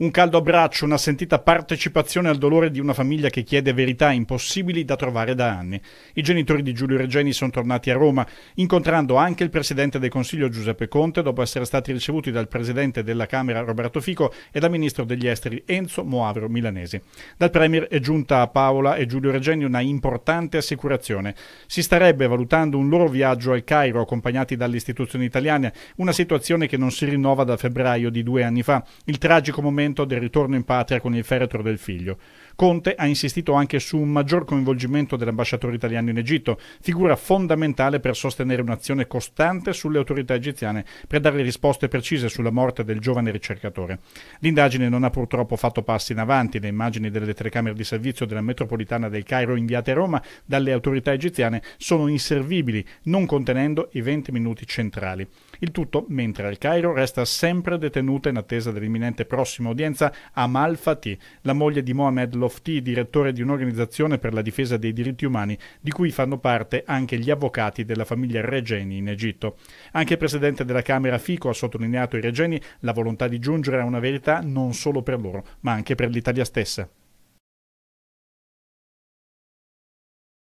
Un caldo abbraccio, una sentita partecipazione al dolore di una famiglia che chiede verità impossibili da trovare da anni. I genitori di Giulio Regeni sono tornati a Roma, incontrando anche il presidente del Consiglio Giuseppe Conte, dopo essere stati ricevuti dal presidente della Camera Roberto Fico e dal ministro degli esteri Enzo Moavro Milanesi. Dal Premier è giunta a Paola e Giulio Regeni una importante assicurazione. Si starebbe valutando un loro viaggio al Cairo, accompagnati dalle istituzioni italiane, una situazione che non si rinnova da febbraio di due anni fa. Il tragico momento momento del ritorno in patria con il feretro del figlio. Conte ha insistito anche su un maggior coinvolgimento dell'ambasciatore italiano in Egitto, figura fondamentale per sostenere un'azione costante sulle autorità egiziane per dare risposte precise sulla morte del giovane ricercatore. L'indagine non ha purtroppo fatto passi in avanti, le immagini delle telecamere di servizio della metropolitana del Cairo inviate a Roma dalle autorità egiziane sono inservibili, non contenendo i 20 minuti centrali. Il tutto mentre al Cairo resta sempre detenuta in attesa dell'imminente prossimo un'udienza a Malfati, la moglie di Mohamed Lofti, direttore di un'organizzazione per la difesa dei diritti umani, di cui fanno parte anche gli avvocati della famiglia Regeni in Egitto. Anche il presidente della Camera Fico ha sottolineato ai Regeni la volontà di giungere a una verità non solo per loro, ma anche per l'Italia stessa.